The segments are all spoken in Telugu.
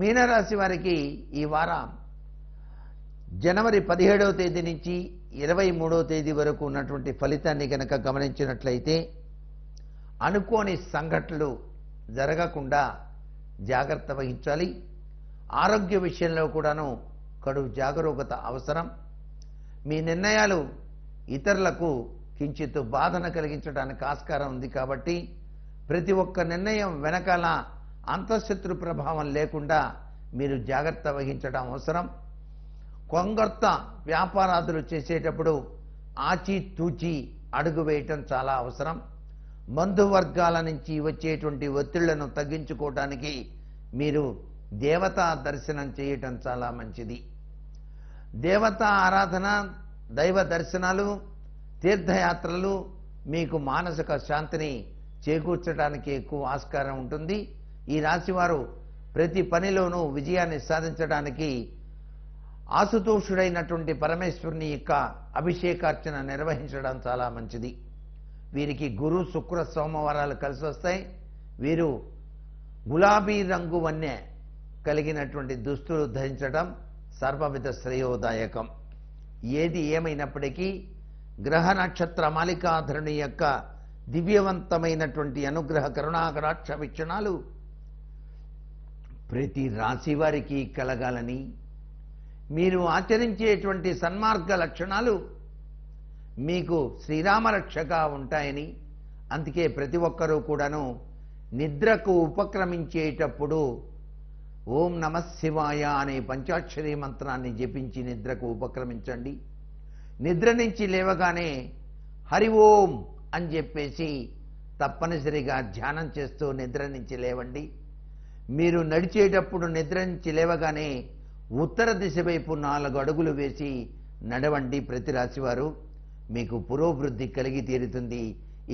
మీనరాశి వారికి ఈ వారం జనవరి పదిహేడవ తేదీ నుంచి ఇరవై మూడవ తేదీ వరకు ఉన్నటువంటి ఫలితాన్ని కనుక గమనించినట్లయితే అనుకోని సంఘటనలు జరగకుండా జాగ్రత్త వహించాలి ఆరోగ్య విషయంలో కూడాను కడు జాగరూకత అవసరం మీ నిర్ణయాలు ఇతరులకు కించిత్ బాధన కలిగించడానికి ఆస్కారం ఉంది కాబట్టి ప్రతి ఒక్క నిర్ణయం వెనకాల అంతఃశత్రు ప్రభావం లేకుండా మీరు జాగ్రత్త వహించడం అవసరం కొంగర్త వ్యాపారాదులు చేసేటప్పుడు ఆచితూచి అడుగు వేయటం చాలా అవసరం మందు వర్గాల నుంచి వచ్చేటువంటి ఒత్తిళ్లను తగ్గించుకోవటానికి మీరు దేవతా దర్శనం చేయటం చాలా మంచిది దేవతా ఆరాధన దైవ దర్శనాలు తీర్థయాత్రలు మీకు మానసిక శాంతిని చేకూర్చడానికి ఎక్కువ ఆస్కారం ఉంటుంది ఈ రాశివారు ప్రతి పనిలోనూ విజయాన్ని సాధించడానికి ఆశుతోషుడైనటువంటి పరమేశ్వరుని యొక్క అభిషేకార్చన నిర్వహించడం చాలా మంచిది వీరికి గురు శుక్ర సోమవారాలు కలిసి వస్తాయి వీరు గులాబీ రంగు వన్నె కలిగినటువంటి దుస్తులు ధరించడం సర్వవిధ శ్రేయోదాయకం ఏది ఏమైనప్పటికీ గ్రహ నక్షత్ర మాలికాధరుని యొక్క దివ్యవంతమైనటువంటి అనుగ్రహ కరుణాకరాక్ష వీక్షణాలు ప్రతి రాశి వారికి కలగాలని మీరు ఆచరించేటువంటి సన్మార్గ లక్షణాలు మీకు శ్రీరామరక్షగా ఉంటాయని అందుకే ప్రతి ఒక్కరూ కూడాను నిద్రకు ఉపక్రమించేటప్పుడు ఓం నమ శివాయ అనే పంచాక్షరి మంత్రాన్ని జపించి నిద్రకు ఉపక్రమించండి నిద్ర నుంచి లేవగానే హరి ఓం అని చెప్పేసి తప్పనిసరిగా ధ్యానం చేస్తూ నిద్ర నుంచి లేవండి మీరు నడిచేటప్పుడు నిద్రించి లేవగానే ఉత్తర దిశ వైపు నాలుగు అడుగులు వేసి నడవండి ప్రతి రాశివారు మీకు పురోభివృద్ధి కలిగి తీరుతుంది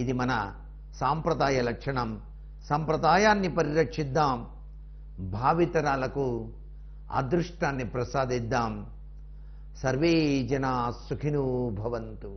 ఇది మన సాంప్రదాయ లక్షణం సంప్రదాయాన్ని పరిరక్షిద్దాం భావితరాలకు అదృష్టాన్ని ప్రసాదిద్దాం సర్వే జనా సుఖినూ భవంతు